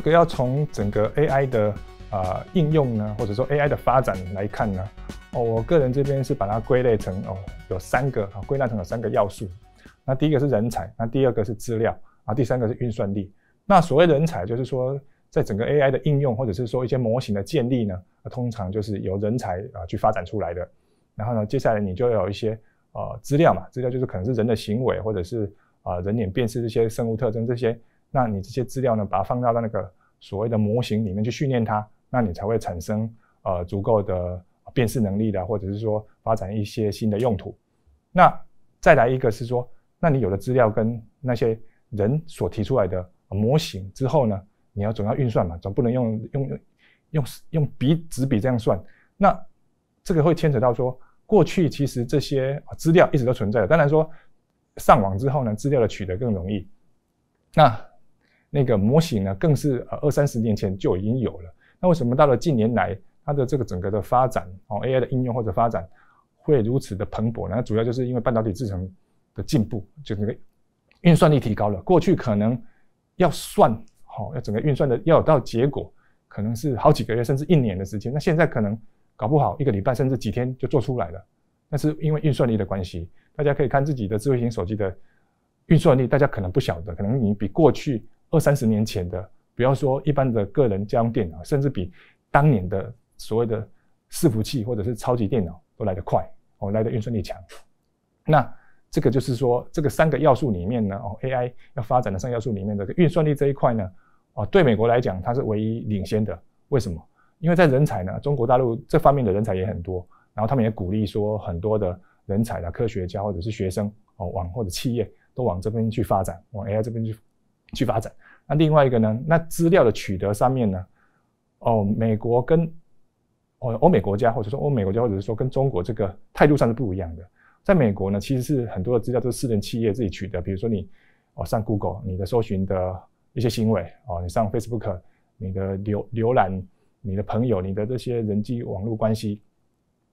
这个要从整个 AI 的呃应用呢，或者说 AI 的发展来看呢，哦，我个人这边是把它归类成哦，有三个啊，归纳成有三个要素。那第一个是人才，那第二个是资料啊，第三个是运算力。那所谓人才，就是说在整个 AI 的应用，或者是说一些模型的建立呢，通常就是由人才啊去发展出来的。然后呢，接下来你就有一些呃资料嘛，资料就是可能是人的行为，或者是啊人脸辨识这些生物特征这些。那你这些资料呢，把它放到那个所谓的模型里面去训练它，那你才会产生呃足够的辨识能力的，或者是说发展一些新的用途。那再来一个是说，那你有的资料跟那些人所提出来的模型之后呢，你要总要运算嘛，总不能用用用用用笔纸笔这样算。那这个会牵扯到说，过去其实这些资料一直都存在的，当然说上网之后呢，资料的取得更容易。那那个模型呢，更是呃二三十年前就已经有了。那为什么到了近年来，它的这个整个的发展哦，AI 的应用或者发展会如此的蓬勃呢？主要就是因为半导体制成的进步，就那个运算力提高了。过去可能要算，哦，要整个运算的要到结果，可能是好几个月甚至一年的时间。那现在可能搞不好一个礼拜甚至几天就做出来了。那是因为运算力的关系。大家可以看自己的智慧型手机的运算力，大家可能不晓得，可能你比过去。二三十年前的，不要说一般的个人家用电脑，甚至比当年的所谓的伺服器或者是超级电脑都来得快，哦，来的运算力强。那这个就是说，这个三个要素里面呢，哦，AI 要发展的三要素里面的运算力这一块呢，哦，对美国来讲，它是唯一领先的。为什么？因为在人才呢，中国大陆这方面的人才也很多，然后他们也鼓励说，很多的人才啊，科学家或者是学生哦，往或者企业都往这边去发展，往 AI 这边去。去发展，那另外一个呢？那资料的取得上面呢？哦，美国跟哦欧美国家，或者说欧美国家，或者是说跟中国这个态度上是不一样的。在美国呢，其实是很多的资料都是私人企业自己取得，比如说你哦上 Google 你的搜寻的一些行为哦，你上 Facebook 你的浏浏览你的朋友你的这些人际网络关系，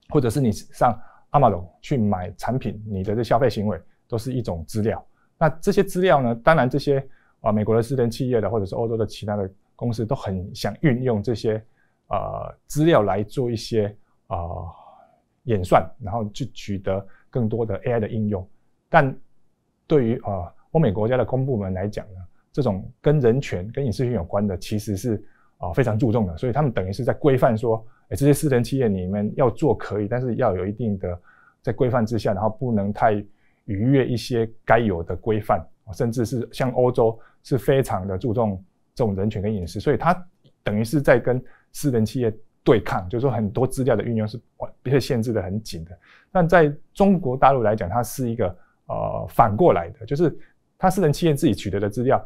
或者是你上 Amazon 去买产品你的这消费行为都是一种资料。那这些资料呢？当然这些。啊，美国的私人企业的，或者是欧洲的其他的公司，都很想运用这些，呃，资料来做一些，呃，演算，然后去取得更多的 AI 的应用。但对于啊，欧美国家的公部门来讲呢，这种跟人权、跟隐私有关的，其实是啊非常注重的。所以他们等于是在规范说，哎，这些私人企业你们要做可以，但是要有一定的在规范之下，然后不能太逾越一些该有的规范。甚至是像欧洲是非常的注重这种人权跟隐私，所以它等于是在跟私人企业对抗，就是说很多资料的运用是被限制的很紧的。但在中国大陆来讲，它是一个呃反过来的，就是它私人企业自己取得的资料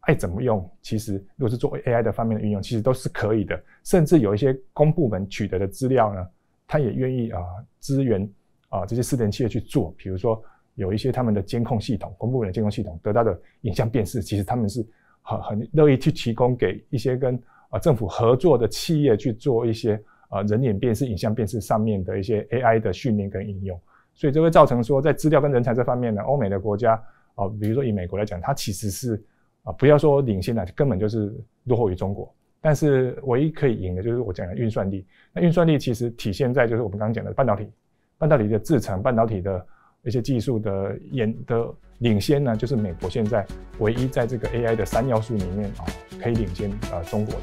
爱怎么用，其实如果是做 AI 的方面的运用，其实都是可以的。甚至有一些公部门取得的资料呢，它也愿意啊支援啊这些私人企业去做，比如说。有一些他们的监控系统，公布的监控系统得到的影像辨识，其实他们是很很乐意去提供给一些跟啊政府合作的企业去做一些啊人脸辨识、影像辨识上面的一些 AI 的训练跟应用。所以就会造成说，在资料跟人才这方面呢，欧美的国家啊，比如说以美国来讲，它其实是啊不要说领先了，根本就是落后于中国。但是唯一可以赢的就是我讲的运算力。那运算力其实体现在就是我们刚刚讲的半导体，半导体的制成，半导体的。这些技术的研的领先呢，就是美国现在唯一在这个 AI 的三要素里面啊，可以领先呃中国。